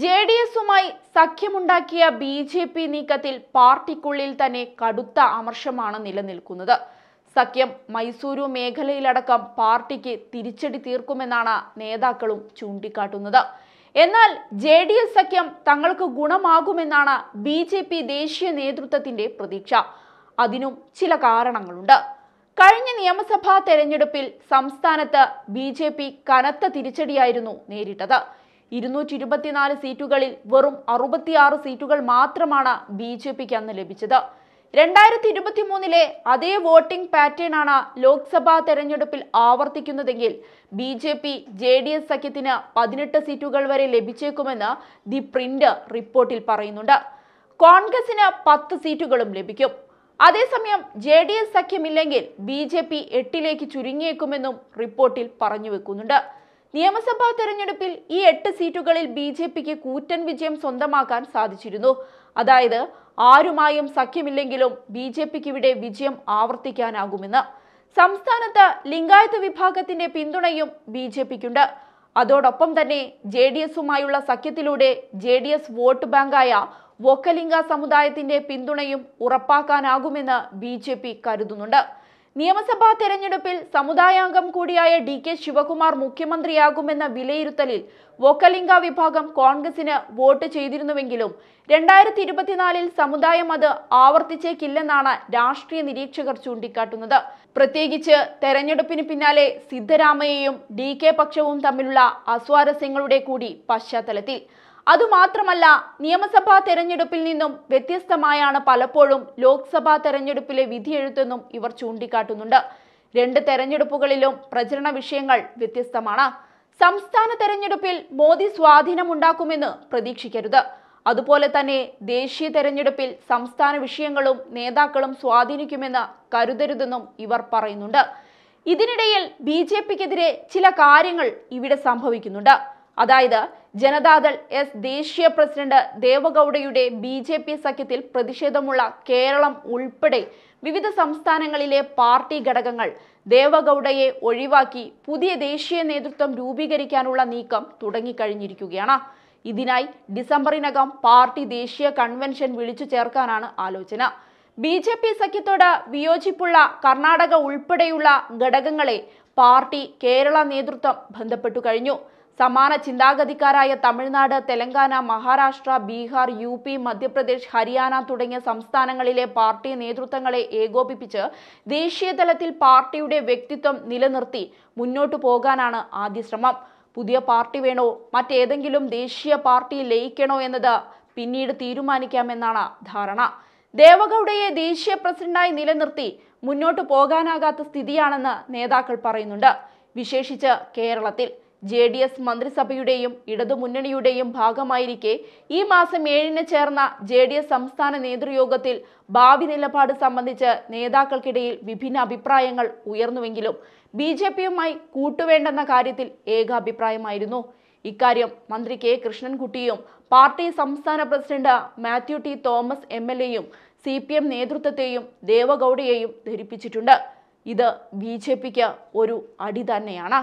J D എസുമായി സഖ്യമുണ്ടാക്കിയ B J P നീക്കത്തിൽ പാർട്ടിക്കുള്ളിൽ തന്നെ കടുത്ത അമർഷമാണ് നിലനിൽക്കുന്നത് സഖ്യം മൈസൂരു മേഖലയിലടക്കം പാർട്ടിക്ക് തിരിച്ചടി തീർക്കുമെന്നാണ് നേതാക്കളും ചൂണ്ടിക്കാട്ടുന്നത് എന്നാൽ ജെ ഡി എസ് സഖ്യം തങ്ങൾക്ക് ഗുണമാകുമെന്നാണ് ബി ജെ പി ദേശീയ നേതൃത്വത്തിന്റെ പ്രതീക്ഷ അതിനും ചില കാരണങ്ങളുണ്ട് കഴിഞ്ഞ നിയമസഭാ തെരഞ്ഞെടുപ്പിൽ സംസ്ഥാനത്ത് ബി ജെ പി കനത്ത തിരിച്ചടിയായിരുന്നു നേരിട്ടത് ഇരുന്നൂറ്റി ഇരുപത്തിനാല് സീറ്റുകളിൽ വെറും അറുപത്തിയാറ് സീറ്റുകൾ മാത്രമാണ് ബി ജെ പിക്ക് അന്ന് ലഭിച്ചത് രണ്ടായിരത്തി ഇരുപത്തി മൂന്നിലെ അതേ വോട്ടിംഗ് പാറ്റേൺ ആണ് ലോക്സഭാ തെരഞ്ഞെടുപ്പിൽ ആവർത്തിക്കുന്നതെങ്കിൽ B J P J D S സഖ്യത്തിന് പതിനെട്ട് സീറ്റുകൾ വരെ ലഭിച്ചേക്കുമെന്ന് ദി പ്രിന്റ് റിപ്പോർട്ടിൽ പറയുന്നുണ്ട് കോൺഗ്രസിന് പത്ത് സീറ്റുകളും ലഭിക്കും അതേസമയം ജെ ഡി എസ് സഖ്യമില്ലെങ്കിൽ ബി ജെ പി എട്ടിലേക്ക് ചുരുങ്ങിയേക്കുമെന്നും റിപ്പോർട്ടിൽ പറഞ്ഞു വെക്കുന്നുണ്ട് നിയമസഭാ തെരഞ്ഞെടുപ്പിൽ ഈ എട്ട് സീറ്റുകളിൽ ബി ജെ പിക്ക് കൂറ്റൻ വിജയം സ്വന്തമാക്കാൻ സാധിച്ചിരുന്നു അതായത് ആരുമായും സഖ്യമില്ലെങ്കിലും ബി ജെ പിക്ക് ഇവിടെ വിജയം ആവർത്തിക്കാനാകുമെന്ന് സംസ്ഥാനത്ത് ലിംഗായത്ത് വിഭാഗത്തിന്റെ പിന്തുണയും ബി ജെ പിക്കുണ്ട് അതോടൊപ്പം തന്നെ ജെ ഡി എസുമായുള്ള സഖ്യത്തിലൂടെ ജെ ഡി എസ് വോട്ട് ബാങ്കായ വോക്കലിംഗ സമുദായത്തിന്റെ പിന്തുണയും ഉറപ്പാക്കാനാകുമെന്ന് ബി ജെ പി കരുതുന്നുണ്ട് നിയമസഭാ തെരഞ്ഞെടുപ്പിൽ സമുദായാംഗം കൂടിയായ ഡി കെ ശിവകുമാർ മുഖ്യമന്ത്രിയാകുമെന്ന വിലയിരുത്തലിൽ വോക്കലിംഗ വിഭാഗം കോൺഗ്രസിന് വോട്ട് ചെയ്തിരുന്നുവെങ്കിലും രണ്ടായിരത്തി ഇരുപത്തിനാലിൽ സമുദായം അത് ആവർത്തിച്ചേക്കില്ലെന്നാണ് രാഷ്ട്രീയ നിരീക്ഷകർ ചൂണ്ടിക്കാട്ടുന്നത് പ്രത്യേകിച്ച് തെരഞ്ഞെടുപ്പിന് പിന്നാലെ സിദ്ധരാമയ്യയും ഡി കെ പക്ഷവും തമ്മിലുള്ള അസ്വാരസ്യങ്ങളുടെ കൂടി പശ്ചാത്തലത്തിൽ അതുമാത്രമല്ല നിയമസഭാ തെരഞ്ഞെടുപ്പിൽ നിന്നും വ്യത്യസ്തമായാണ് പലപ്പോഴും ലോക്സഭാ തെരഞ്ഞെടുപ്പിലെ വിധിയെഴുത്തെന്നും ഇവർ ചൂണ്ടിക്കാട്ടുന്നുണ്ട് രണ്ട് തെരഞ്ഞെടുപ്പുകളിലും പ്രചരണ വിഷയങ്ങൾ വ്യത്യസ്തമാണ് സംസ്ഥാന തെരഞ്ഞെടുപ്പിൽ മോദി സ്വാധീനമുണ്ടാക്കുമെന്ന് പ്രതീക്ഷിക്കരുത് അതുപോലെ തന്നെ ദേശീയ തെരഞ്ഞെടുപ്പിൽ സംസ്ഥാന വിഷയങ്ങളും നേതാക്കളും സ്വാധീനിക്കുമെന്ന് കരുതരുതെന്നും ഇവർ പറയുന്നുണ്ട് ഇതിനിടയിൽ ബി ചില കാര്യങ്ങൾ ഇവിടെ സംഭവിക്കുന്നുണ്ട് അതായത് ജനതാദൾ എസ് ദേശീയ പ്രസിഡന്റ് ദേവഗൌഡയുടെ ബി ജെ പി സഖ്യത്തിൽ പ്രതിഷേധമുള്ള കേരളം ഉൾപ്പെടെ വിവിധ സംസ്ഥാനങ്ങളിലെ പാർട്ടി ഘടകങ്ങൾ ദേവഗൌഡയെ ഒഴിവാക്കി പുതിയ ദേശീയ നേതൃത്വം രൂപീകരിക്കാനുള്ള നീക്കം തുടങ്ങിക്കഴിഞ്ഞിരിക്കുകയാണ് ഇതിനായി ഡിസംബറിനകം പാർട്ടി ദേശീയ കൺവെൻഷൻ വിളിച്ചു ചേർക്കാനാണ് ആലോചന ബി ജെ പി സഖ്യത്തോട് വിയോജിപ്പുള്ള കർണാടക ഉൾപ്പെടെയുള്ള ഘടകങ്ങളെ പാർട്ടി കേരള നേതൃത്വം ബന്ധപ്പെട്ടു കഴിഞ്ഞു സമാന ചിന്താഗതിക്കാരായ തമിഴ്നാട് തെലങ്കാന മഹാരാഷ്ട്ര ബീഹാർ യു പി മധ്യപ്രദേശ് ഹരിയാന തുടങ്ങിയ സംസ്ഥാനങ്ങളിലെ പാർട്ടി നേതൃത്വങ്ങളെ ഏകോപിപ്പിച്ച് ദേശീയ തലത്തിൽ പാർട്ടിയുടെ വ്യക്തിത്വം നിലനിർത്തി മുന്നോട്ടു പോകാനാണ് ആദ്യ ശ്രമം പുതിയ പാർട്ടി വേണോ മറ്റേതെങ്കിലും ദേശീയ പാർട്ടി ലയിക്കണോ എന്നത് പിന്നീട് തീരുമാനിക്കാമെന്നാണ് ധാരണ ദേവഗൌഡയെ ദേശീയ പ്രസിഡന്റായി നിലനിർത്തി മുന്നോട്ടു പോകാനാകാത്ത സ്ഥിതിയാണെന്ന് നേതാക്കൾ പറയുന്നുണ്ട് വിശേഷിച്ച് കേരളത്തിൽ ജെ ഡി എസ് മന്ത്രിസഭയുടെയും ഇടതുമുന്നണിയുടെയും ഭാഗമായിരിക്കെ ഈ മാസം ഏഴിന് ചേർന്ന ജെ ഡി എസ് സംസ്ഥാന നേതൃയോഗത്തിൽ ഭാവി നിലപാട് സംബന്ധിച്ച് നേതാക്കൾക്കിടയിൽ വിഭിന്ന അഭിപ്രായങ്ങൾ ഉയർന്നുവെങ്കിലും ബി ജെ പിയുമായി കൂട്ടുവേണ്ടെന്ന കാര്യത്തിൽ ഏകാഭിപ്രായമായിരുന്നു ഇക്കാര്യം മന്ത്രി കെ കൃഷ്ണൻകുട്ടിയും പാർട്ടി സംസ്ഥാന president Mathew T Thomas M L എയും സി പി എം നേതൃത്വത്തെയും ദേവഗൌഡയെയും ധരിപ്പിച്ചിട്ടുണ്ട് ഇത് ബി ജെ പിക്ക് ഒരു അടി തന്നെയാണ്